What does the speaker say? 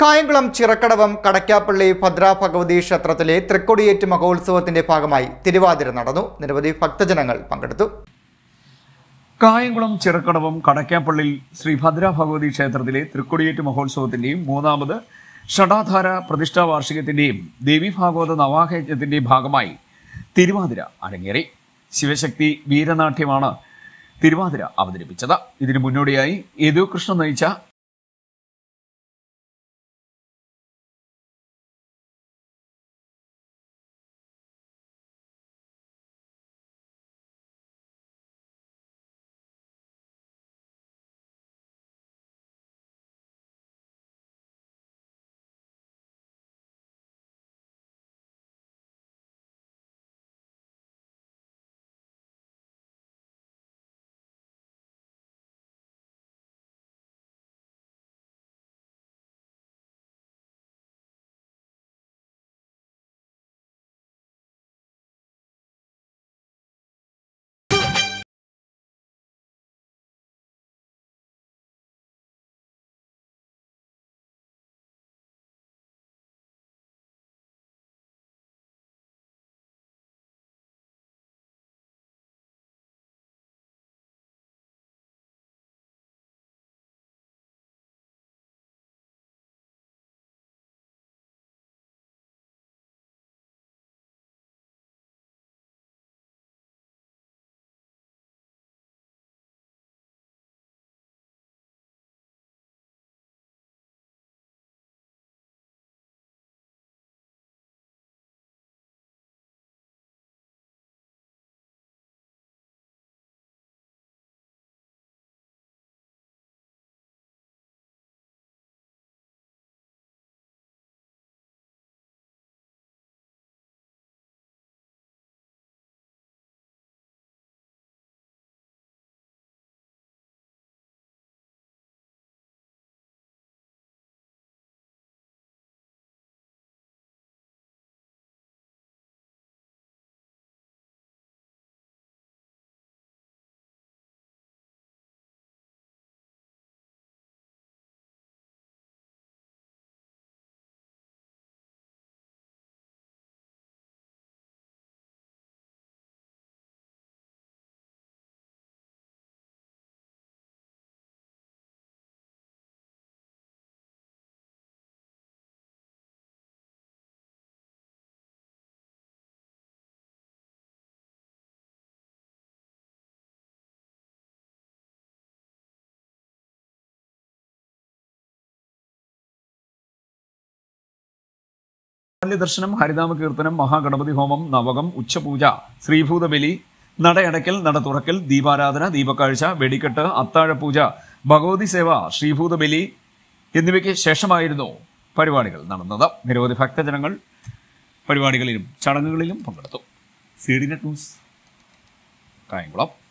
കായംകുളം ചിറക്കടവം കടക്കാപ്പള്ളി ഭദ്ര ഭഗവതി ക്ഷേത്രത്തിലെ തൃക്കൊടിയേറ്റ് മഹോത്സവത്തിന്റെ ഭാഗമായി തിരുവാതിര നടന്നു നിരവധി ഭക്തജനങ്ങൾ പങ്കെടുത്തു കായംകുളം ചിറക്കടവം കടക്കാപ്പള്ളി ശ്രീ ഭദ്ര ഭഗവതി ക്ഷേത്രത്തിലെ തൃക്കൊടിയേറ്റ് മഹോത്സവത്തിന്റെയും മൂന്നാമത് ഷടാധാര പ്രതിഷ്ഠാ വാർഷികത്തിന്റെയും ദേവീഭാഗവത നവാഹയജ്ഞത്തിന്റെയും ഭാഗമായി തിരുവാതിര അരങ്ങേറി ശിവശക്തി വീരനാട്യമാണ് തിരുവാതിര അവതരിപ്പിച്ചത് ഇതിനു മുന്നോടിയായി യദുകൃഷ്ണൻ നയിച്ച ദർശനം ഹരിനാമ കീർത്തനം മഹാഗണപതി ഹോമം നവകം ഉച്ചപൂജ ശ്രീഭൂതബലി നടയടയ്ക്കൽ നട തുറക്കൽ ദീപാരാധന ദീപക്കാഴ്ച വെടിക്കെട്ട് അത്താഴപൂജ ഭഗവതി സേവ ശ്രീഭൂതബലി എന്നിവയ്ക്ക് ശേഷമായിരുന്നു പരിപാടികൾ നടന്നത് നിരവധി ഭക്തജനങ്ങൾ പരിപാടികളിലും ചടങ്ങുകളിലും പങ്കെടുത്തു C D net news Kayamkulam